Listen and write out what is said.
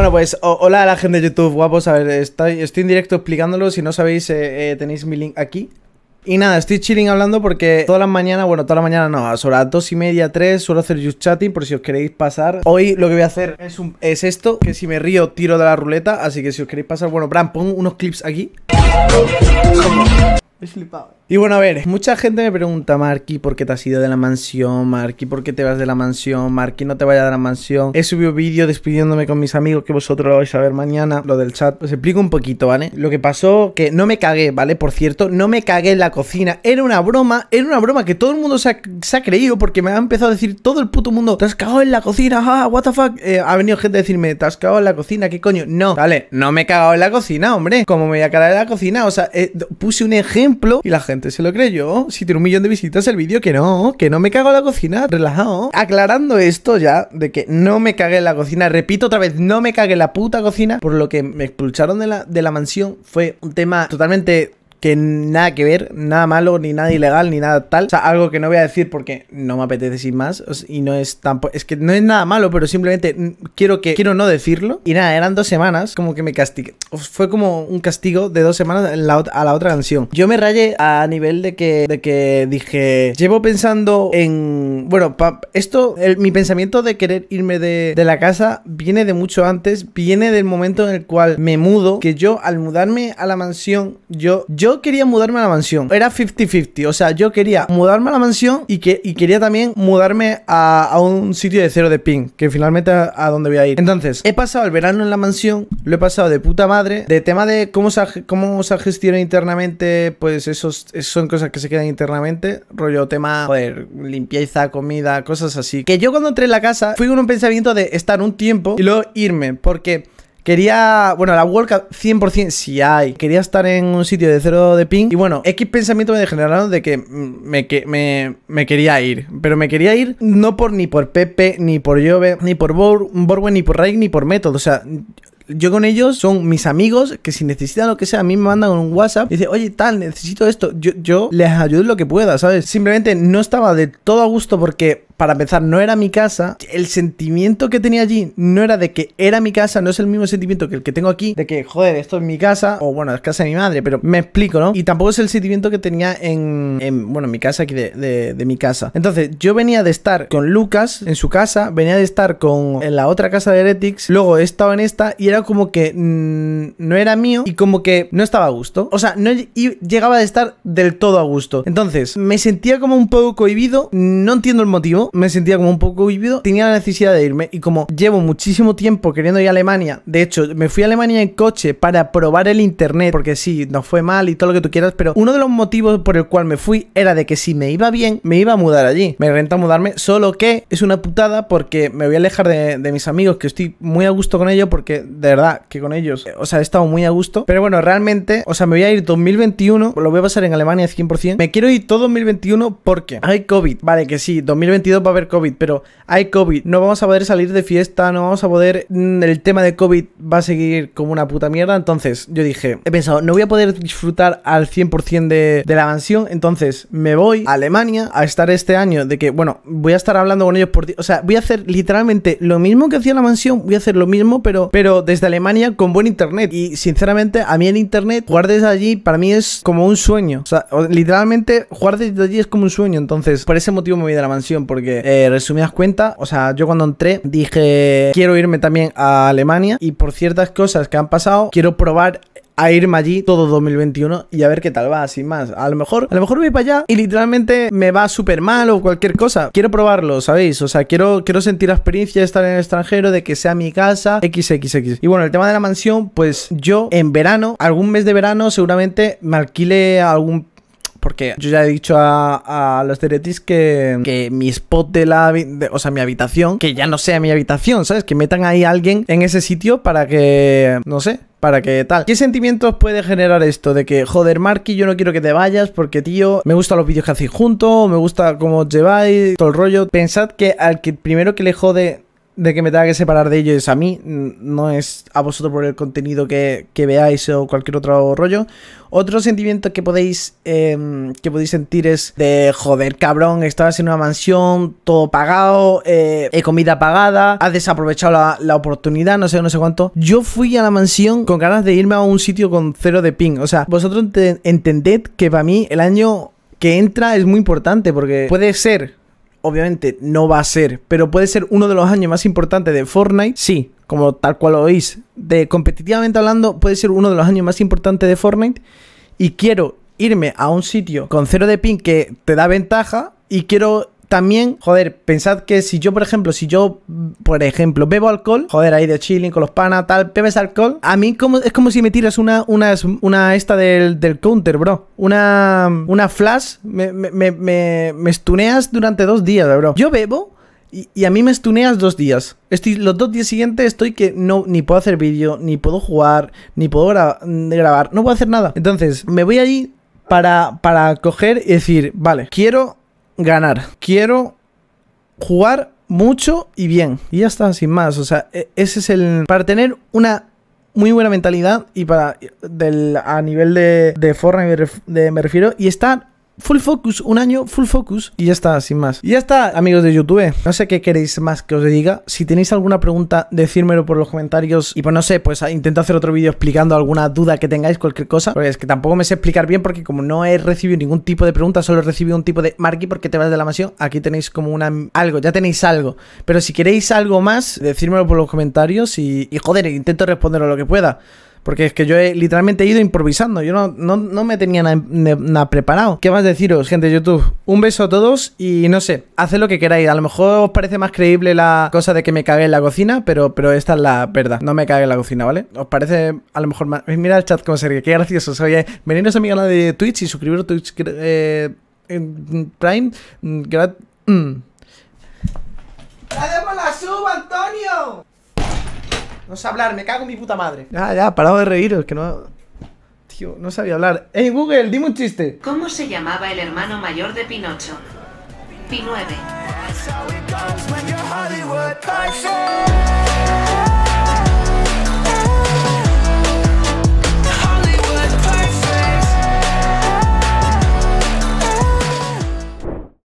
Bueno, pues hola a la gente de YouTube, guapos. A ver, estoy, estoy en directo explicándolo. Si no sabéis, eh, eh, tenéis mi link aquí. Y nada, estoy chilling hablando porque todas las mañanas, bueno, toda la mañana, no, sobre las dos y media, tres, suelo hacer just chatting por si os queréis pasar. Hoy lo que voy a hacer es, es esto, que si me río tiro de la ruleta, así que si os queréis pasar, bueno, Bram, pon unos clips aquí. Y bueno, a ver, mucha gente me pregunta, Marky, ¿por qué te has ido de la mansión? Marky, ¿por qué te vas de la mansión? Marky, no te vayas de la mansión. He subido vídeo despidiéndome con mis amigos, que vosotros lo vais a ver mañana, lo del chat. Os explico un poquito, ¿vale? Lo que pasó, que no me cagué, ¿vale? Por cierto, no me cagué en la cocina. Era una broma, era una broma que todo el mundo se ha, creído porque me ha empezado a decir todo el puto mundo, te has cagado en la cocina, ah, ah what the fuck. Eh, ha venido gente a decirme, te has cagado en la cocina, ¿qué coño? No, vale, no me he cagado en la cocina, hombre. ¿Cómo me voy a cagar en la cocina? O sea, eh, puse un ejemplo y la gente se lo yo Si tiene un millón de visitas el vídeo, que no, que no me cago en la cocina, relajado. Aclarando esto ya, de que no me cagué en la cocina, repito otra vez, no me cagué en la puta cocina, por lo que me expulsaron de la, de la mansión, fue un tema totalmente que nada que ver, nada malo, ni nada ilegal, ni nada tal. O sea, algo que no voy a decir porque no me apetece sin más. Y no es tampoco. Es que no es nada malo, pero simplemente quiero que. Quiero no decirlo. Y nada, eran dos semanas como que me castigué. Fue como un castigo de dos semanas a la otra canción. Yo me rayé a nivel de que, de que dije. Llevo pensando en. Bueno, esto. mi pensamiento de querer irme de, de la casa viene de mucho antes. Viene del momento en el cual me mudo. Que yo, al mudarme a la mansión, yo. Yo quería mudarme a la mansión. Era 50-50. O sea, yo quería mudarme a la mansión y, que, quería también mudarme a, un sitio de cero de ping, que finalmente a, donde voy a ir. Entonces, he pasado el verano en la mansión, lo he pasado de puta madre. De tema de cómo se, cómo se gestiona internamente, pues esos, son cosas que se quedan internamente. Rollo tema, joder, limpieza, comida, cosas así. Que yo cuando entré en la casa fui con un pensamiento de estar un tiempo y luego irme, porque Quería, bueno, la World Cup 100% si hay. Quería estar en un sitio de cero de ping. Y bueno, X pensamiento me degeneraron de que me, me, quería ir. Pero me quería ir no por ni por Pepe, ni por Jove, ni por Bor ni por Raik, ni por Method. O sea, yo con ellos son mis amigos que si necesitan lo que sea, a mí me mandan un WhatsApp y dicen, oye, tal, necesito esto. Yo, yo les ayudo lo que pueda, ¿sabes? Simplemente no estaba de todo a gusto porque para empezar, no era mi casa. El sentimiento que tenía allí no era de que era mi casa, no es el mismo sentimiento que el que tengo aquí, de que, joder, esto es mi casa, o bueno, es casa de mi madre, pero me explico, ¿no? Y tampoco es el sentimiento que tenía en, en bueno, mi casa aquí de, mi casa. Entonces, yo venía de estar con Lucas en su casa, venía de estar con en la otra casa de Heretics, luego he estado en esta y era como que mm, no era mío y como que no estaba a gusto. O sea, no llegaba de estar del todo a gusto. Entonces, me sentía como un poco cohibido, no entiendo el motivo me sentía como un poco vivido, tenía la necesidad de irme y como llevo muchísimo tiempo queriendo ir a Alemania, de hecho me fui a Alemania en coche para probar el internet, porque si nos fue mal y todo lo que tú quieras, pero uno de los motivos por el cual me fui era de que si me iba bien, me iba a mudar allí, me renta mudarme, solo que es una putada porque me voy a alejar de, de mis amigos, que estoy muy a gusto con ellos, porque de verdad que con ellos, o sea, he estado muy a gusto, pero bueno, realmente, o sea, me voy a ir 2021, lo voy a pasar en Alemania 100%, me quiero ir todo 2021 porque hay COVID, vale, que sí, 2022 va a haber COVID, pero hay COVID, no vamos a poder salir de fiesta, no vamos a poder... Mm, el tema de COVID va a seguir como una puta mierda, entonces yo dije, he pensado, no voy a poder disfrutar al 100% de, de la mansión, entonces me voy a Alemania a estar este año de que, bueno, voy a estar hablando con ellos por... O sea, voy a hacer literalmente lo mismo que hacía la mansión, voy a hacer lo mismo, pero, pero desde Alemania con buen internet. Y sinceramente, a mí el internet, jugar desde allí para mí es como un sueño. O sea, literalmente jugar desde allí es como un sueño, entonces por ese motivo me voy de la mansión, porque porque, eh, resumidas cuentas, o sea, yo cuando entré dije, quiero irme también a Alemania y por ciertas cosas que han pasado, quiero probar a irme allí todo 2021 y a ver qué tal va, sin más. A lo mejor, a lo mejor voy para allá y literalmente me va súper mal o cualquier cosa. Quiero probarlo, ¿sabéis? O sea, quiero, quiero sentir la experiencia de estar en el extranjero, de que sea mi casa, XXX. Y bueno, el tema de la mansión, pues yo en verano, algún mes de verano, seguramente me alquile algún porque yo ya he dicho a, los Teretis que, mi spot de la... o sea, mi habitación, que ya no sea mi habitación, ¿sabes? Que metan ahí a alguien en ese sitio para que... No sé, para que tal. ¿Qué sentimientos puede generar esto? De que, joder, Marky, yo no quiero que te vayas porque, tío, me gustan los vídeos que hacéis juntos, me gusta cómo os lleváis, todo el rollo. Pensad que al que primero que le jode de que me tenga que separar de ellos a mí, no es a vosotros por el contenido que, veáis o cualquier otro rollo. Otro sentimiento que podéis, em, que podéis sentir es de, joder, cabrón, estabas en una mansión, todo pagado, eh, comida pagada, has desaprovechado la, oportunidad, no sé, no sé cuánto. Yo fui a la mansión con ganas de irme a un sitio con cero de ping. O sea, vosotros entended que para mí el año que entra es muy importante porque puede ser obviamente no va a ser, pero puede ser uno de los años más importantes de Fortnite. Sí, como tal cual lo oís, de competitivamente hablando, puede ser uno de los años más importantes de Fortnite. Y quiero irme a un sitio con cero de ping que te da ventaja y quiero también, joder, pensad que si yo, por ejemplo, si yo, por ejemplo, bebo alcohol, joder, ahí de chilling con los panas, tal, bebes alcohol, a mí como, es como si me tiras una, una, una esta del, del counter, bro. Una, una flash, me, me, me, estuneas durante dos días, bro. Yo bebo. Y, a mí me estuneas dos días. Estoy, los dos días siguientes estoy que no, ni puedo hacer vídeo, ni puedo jugar, ni puedo grabar, no puedo hacer nada. Entonces, me voy allí para, para coger y decir, vale, quiero ganar. Quiero jugar mucho y bien. Y ya está, sin más. O sea, e-, ese es el... Para tener una muy buena mentalidad y para... Del, a nivel de, de de, me refiero. Y estar full focus, un año full focus y ya está, sin más. Y ya está, amigos de YouTube. No sé qué queréis más que os diga. Si tenéis alguna pregunta, decírmelo por los comentarios. Y pues no sé, pues intento hacer otro vídeo explicando alguna duda que tengáis, cualquier cosa. Porque es que tampoco me sé explicar bien porque como no he recibido ningún tipo de pregunta, solo he recibido un tipo de Marky, porque te vas de la masión? Aquí tenéis como una algo, ya tenéis algo. Pero si queréis algo más, decírmelo por los comentarios y, y joder, intento responderos lo que pueda. Porque es que yo he literalmente ido improvisando. Yo no, no, me tenía nada preparado. ¿Qué más deciros, gente YouTube? Un beso a todos y no sé, haced lo que queráis. A lo mejor os parece más creíble la cosa de que me cagué en la cocina, pero, pero esta es la verdad. No me cagué en la cocina, ¿vale? ¿Os parece a lo mejor más? Mira el chat como sería. Qué gracioso soy. Eh. Veniros a mi canal de Twitch y suscribiros a Twitch eh, Prime. Mm, grat mm. la sub, Antonio! No sé hablar, me cago en mi puta madre. Ya, ya, parado de reír, es que no. Tío, no sabía hablar. ¡Ey, Google, dime un chiste! ¿Cómo se llamaba el hermano mayor de Pinocho? Pinueve.